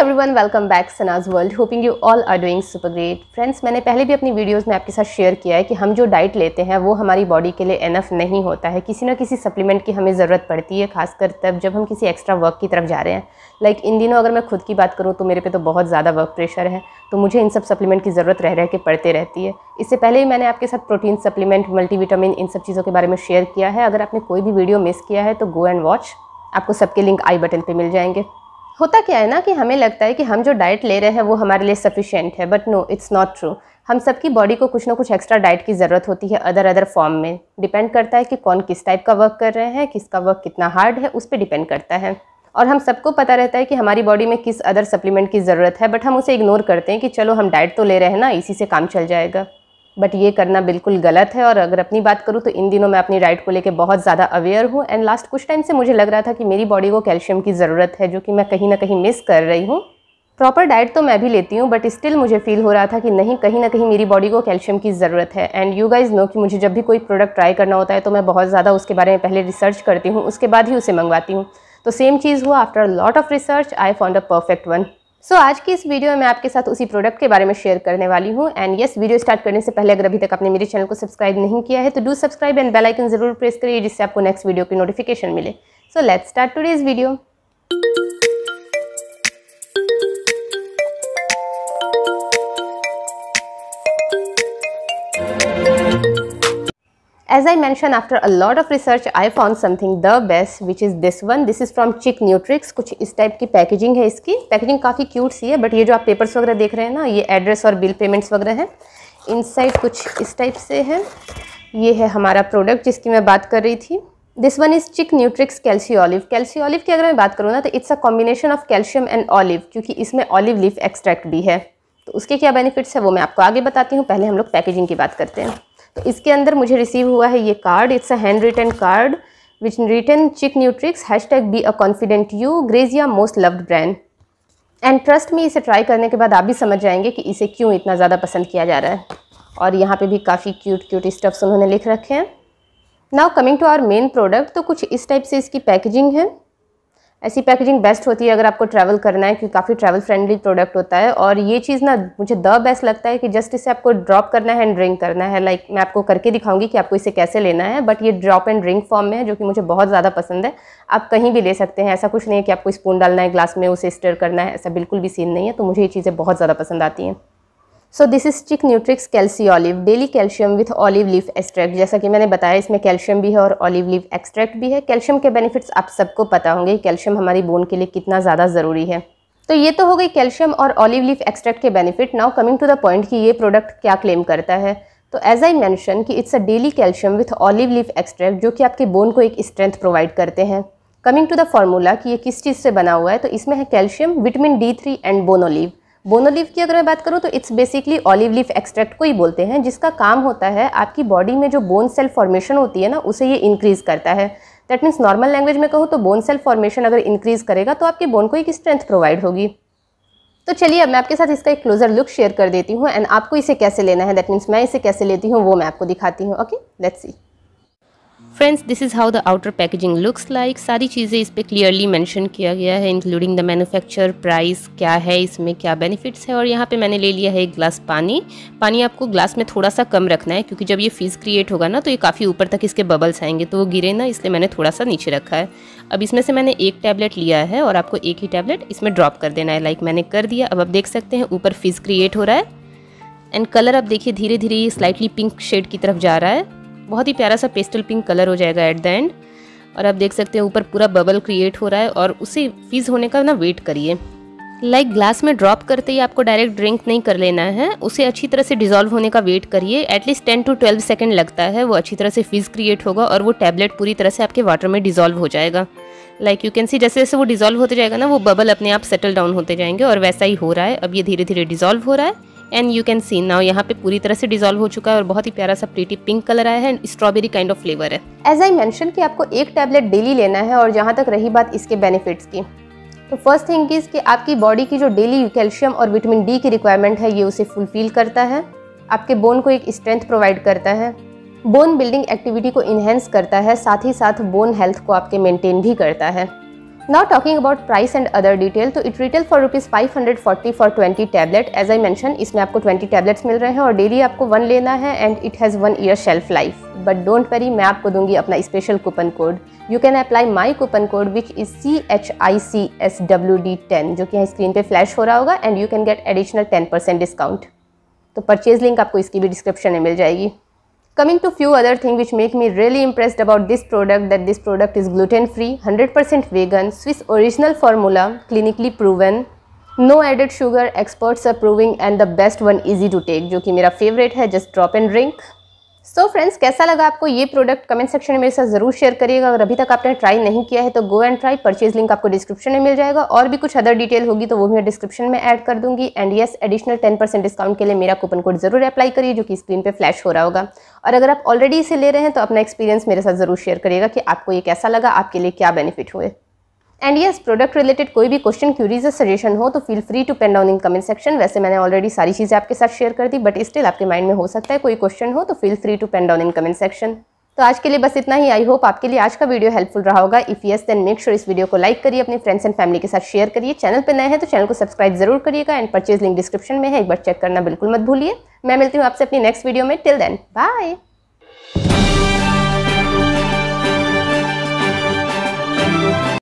everyone welcome back सनाज world hoping you all are doing super great friends मैंने पहले भी अपनी वीडियोस में आपके साथ शेयर किया है कि हम जो डाइट लेते हैं वो हमारी बॉडी के लिए एनफ नहीं होता है किसी ना किसी सप्लीमेंट की हमें ज़रूरत पड़ती है खासकर तब जब हम किसी एक्स्ट्रा वर्क की तरफ जा रहे हैं लाइक like, इन दिनों अगर मैं खुद की बात करूँ तो मेरे पे तो बहुत ज़्यादा वर्क प्रेशर है तो मुझे इन सब सप्लीमेंट की ज़रूरत रह रह के पड़ते रहती है इससे पहले ही मैंने आपके साथ प्रोटीन सप्लीमेंट मल्टीविटामिन इन सब चीज़ों के बारे में शेयर किया है अगर आपने कोई भी वीडियो मिस किया है तो गो एंड वॉच आपको सबके लिंक आई बटन पर मिल जाएंगे होता क्या है ना कि हमें लगता है कि हम जो डाइट ले रहे हैं वो हमारे लिए सफिशेंट है but no it's not true हम सबकी बॉडी को कुछ ना कुछ एक्स्ट्रा डाइट की ज़रूरत होती है अदर अदर फॉर्म में डिपेंड करता है कि कौन किस टाइप का वर्क कर रहे हैं किसका वर्क कितना हार्ड है उस पर डिपेंड करता है और हम सबको पता रहता है कि हमारी बॉडी में किस अदर सप्लीमेंट की ज़रूरत है बट हम उसे इग्नोर करते हैं कि चलो हम डाइट तो ले रहे हैं ना इसी से काम चल जाएगा बट ये करना बिल्कुल गलत है और अगर अपनी बात करूँ तो इन दिनों मैं अपनी डाइट को लेकर बहुत ज़्यादा अवेयर हूँ एंड लास्ट कुछ टाइम से मुझे लग रहा था कि मेरी बॉडी को कैल्शियम की ज़रूरत है जो कि मैं कहीं ना कहीं मिस कर रही हूँ प्रॉपर डाइट तो मैं भी लेती हूँ बट स्टिल मुझे फील हो रहा था कि नहीं कहीं ना कहीं मेरी बॉडी को कैल्शियम की ज़रूरत है एंड यू गाइज नो कि मुझे जब भी कोई प्रोडक्ट ट्राई करना होता है तो मैं बहुत ज़्यादा उसके बारे में पहले रिसर्च करती हूँ उसके बाद ही उसे मंगवाती हूँ तो सेम चीज़ हुआ after lot of research I found a perfect one so so, आज की इस वीडियो में मैं आपके साथ उसी प्रोडक्ट के बारे में शेयर करने वाली हूँ एंड यस वीडियो स्टार्ट करने से पहले अगर अभी तक आपने मेरे चैनल को सब्सक्राइब नहीं किया है तो do subscribe and bell icon जरूर प्रेस करिए जिससे आपको नेक्स्ट वीडियो की नोटिफिकेशन मिले so let's start today's video as I mentioned after a lot of research I found something the best which is this one this is from Chick Nutrix कुछ इस type की packaging है इसकी packaging काफ़ी cute सी है but ये जो आप पेपर्स वगैरह देख रहे हैं ना ये एड्रेस और बिल पेमेंट्स वगैरह हैं साइड कुछ इस टाइप से हैं ये है हमारा प्रोडक्ट जिसकी मैं बात कर रही थी दिस वन इज़ चिक न्यूट्रिक्स कैल्सी ऑलिव कैल्सी ऑलिव की अगर मैं बात करूँ ना तो it's a combination of calcium and olive क्योंकि इसमें ऑलिव लीफ एक्सट्रैक्ट भी है तो उसके क्या बेनिफिट्स है वो मैं आपको आगे बताती हूँ पहले हम लोग पैकेजिंग की बात करते हैं तो इसके अंदर मुझे रिसीव हुआ है ये card it's a hand written card which written Chicnutrix hashtag be a confident you Grazia most loved brand and trust में इसे ट्राई करने के बाद आप भी समझ जाएंगे कि इसे क्यों इतना ज़्यादा पसंद किया जा रहा है और यहाँ पे भी काफ़ी क्यूट क्यूट स्टफ्स उन्होंने लिख रखे हैं now coming to our main product तो कुछ इस टाइप से इसकी पैकेजिंग है ऐसी पैकेजिंग बेस्ट होती है अगर आपको ट्रैवल करना है क्योंकि काफ़ी ट्रैवल फ्रेंडली प्रोडक्ट होता है और ये चीज़ ना मुझे द बेस्ट लगता है कि जस्ट इसे आपको ड्रॉप करना है एंड ड्रिंक करना है लाइक like, मैं आपको करके दिखाऊंगी कि आपको इसे कैसे लेना है बट ये ड्रॉप एंड ड्रिंक फॉर्म में है जो कि मुझे बहुत ज़्यादा पसंद है आप कहीं भी ले सकते हैं ऐसा कुछ नहीं है कि आपको स्पून डालना है ग्लास में उसे स्टर करना है ऐसा बिल्कुल भी सीन नहीं है तो मुझे ये चीज़ें बहुत ज़्यादा पसंद आती हैं सो this is Chicnutrix Calci olive daily calcium with olive leaf extract जैसा कि मैंने बताया इसमें कैल्शियम भी है और ऑलिव लीफ एक्सट्रैक्ट भी है कैल्शियम के बेनिफिट्स आप सबको पता होंगे कैल्शियम हमारी बोन के लिए कितना ज़्यादा ज़रूरी है तो ये तो हो गई कैल्शियम और ऑलिव लीफ एक्सट्रैक्ट के benefit now coming to the point कि ये प्रोडक्ट क्या क्लेम करता है तो एज आई मैंशन कि it's a daily calcium with olive leaf extract जो कि आपके बोन को एक स्ट्रेंथ प्रोवाइड करते हैं कमिंग टू द फॉर्मूला कि ये किस चीज़ से बना हुआ है तो इसमें है calcium vitamin D three and Bonolive bono leaf की अगर मैं बात करूँ तो it's basically olive leaf extract को ही बोलते हैं जिसका काम होता है आपकी बॉडी में जो बोन सेल फॉर्मेशन होती है ना उसे ये इंक्रीज़ करता है दैट मीन्स नॉर्मल लैंग्वेज में कहूँ तो बोन सेल फॉर्मेशन अगर इंक्रीज़ करेगा तो आपके बोन को एक स्ट्रेंथ प्रोवाइड होगी तो चलिए अब मैं आपके साथ इसका एक क्लोजर लुक शेयर कर देती हूँ एंड आपको इसे कैसे लेना है दैट मीन्स मैं इसे कैसे लेती हूँ वो मैं आपको दिखाती हूँ okay let's see friends this is how the outer packaging looks like सारी चीज़ें इस पर क्लियरली मैंशन किया गया है इंक्लूडिंग द मैनुफैक्चर प्राइस क्या है इसमें क्या बेनिफिट्स है और यहाँ पे मैंने ले लिया है एक ग्लास पानी पानी आपको ग्लास में थोड़ा सा कम रखना है क्योंकि जब ये फीस क्रिएट होगा ना तो ये काफ़ी ऊपर तक इसके बबल्स आएंगे तो वो गिरे ना इसलिए मैंने थोड़ा सा नीचे रखा है अब इसमें से मैंने एक टैबलेट लिया है और आपको एक ही टैबलेट इसमें ड्रॉप कर देना है लाइक मैंने कर दिया अब आप देख सकते हैं ऊपर फीस क्रिएट हो रहा है एंड कलर आप देखिए धीरे धीरे ये स्लाइटली पिंक शेड की तरफ जा रहा है बहुत ही प्यारा सा पेस्टल पिंक कलर हो जाएगा एट द एंड और आप देख सकते हैं ऊपर पूरा बबल क्रिएट हो रहा है और उसे फ्रीज होने का ना वेट करिए लाइक like ग्लास में ड्रॉप करते ही आपको डायरेक्ट ड्रिंक नहीं कर लेना है उसे अच्छी तरह से डिजोल्व होने का वेट करिए at least ten to twelve second लगता है वो अच्छी तरह से फिज क्रिएट होगा और वो टैबलेट पूरी तरह से आपके वाटर में डिज़ोल्व हो जाएगा लाइक यू कैन सी जैसे जैसे वो डिज़ोल्व होते जाएगा ना वो बबल अपने आप सेटल डाउन होते जाएंगे और वैसा ही हो रहा है अब ये धीरे धीरे डिजोल्व हो रहा है and you can see now यहाँ पे पूरी तरह से डिजोल्व हो चुका है और बहुत ही प्यारा सा प्रीटी पिंक कलर आया है and strawberry kind of flavour है एज आई मैंशन कि आपको एक टैबलेट डेली लेना है और जहाँ तक रही बात इसके बेनिफिट्स की तो फर्स्ट थिंग इज़ कि आपकी बॉडी की जो डेली कैल्शियम और विटामिन डी की रिक्वायरमेंट है ये उसे फुलफिल करता है आपके बोन को एक स्ट्रेंथ प्रोवाइड करता है बोन बिल्डिंग एक्टिविटी को इन्हेंस करता है साथ ही साथ बोन हेल्थ को आपके मेंटेन भी करता है Now talking about price and other detail तो it retail for rupees five hundred forty for twenty tablet as I mention इसमें आपको ट्वेंटी टैबलेट्स मिल रहे हैं और डेली आपको वन लेना है and it has one year shelf life but don't worry मैं आपको दूंगी अपना special coupon code you can apply my coupon code which is C H I C S W D ten जो कि यहाँ स्क्रीन पे फ्लैश हो रहा होगा and you can get additional ten percent discount तो परचेज लिंक आपको इसकी भी डिस्क्रिप्शन में मिल जाएगी Coming to few other things which make me really impressed about this product that this product is gluten free, 100% vegan, Swiss original formula, clinically proven, no added sugar experts approving and the best one easy to take जो कि मेरा favourite है just drop and drink so so friends कैसा लगा आपको ये product comment section में मेरे साथ ज़रूर शेयर करिएगा अगर अभी तक आपने ट्राई नहीं किया है तो go and try purchase link आपको डिस्क्रिप्शन में मिल जाएगा और भी कुछ अदर डिटेल होगी तो वो भी मैं डिस्क्रिप्शन में ऐड कर दूंगी and yes additional ten percent discount के लिए मेरा कूपन कोड जरूर अप्लाई करिए जो कि स्क्रीन पर फ्लैश हो रहा होगा और अगर आप ऑलरेडी इसे ले रहे हैं तो अपना एक्सपीरियंस मेरे साथ ज़रूर शेयर करिएगा कि आपको ये कैसा लगा आपके लिए क्या बेनिफिट हुए एंड यस प्रोडक्ट रिलेटेड कोई भी क्वेश्चन क्यूरीज या सजेशन हो तो feel free to pen down in comment section वैसे मैंने ऑलरेडी सारी चीज़ें आपके साथ शेयर कर दी बट स्टिल आपके माइंड में हो सकता है कोई क्वेश्चन हो तो feel free to pen down in comment section तो आज के लिए बस इतना ही आई होप आपके लिए आज का वीडियो हेल्पफुल रहा होगा if yes then make sure इस वीडियो को लाइक करिए अपने फ्रेंड्स एंड फैमिली के साथ शेयर करिए चैनल पर नए हैं तो चैनल को सब्सक्राइब जरूर करिएगा एंड परचेज लिंक डिस्क्रिप्शन में है एक बार चेक करना बिल्कुल मत भूलिए मैं मिलती हूँ आपसे अपनी नेक्स्ट वीडियो में टिल देन बाय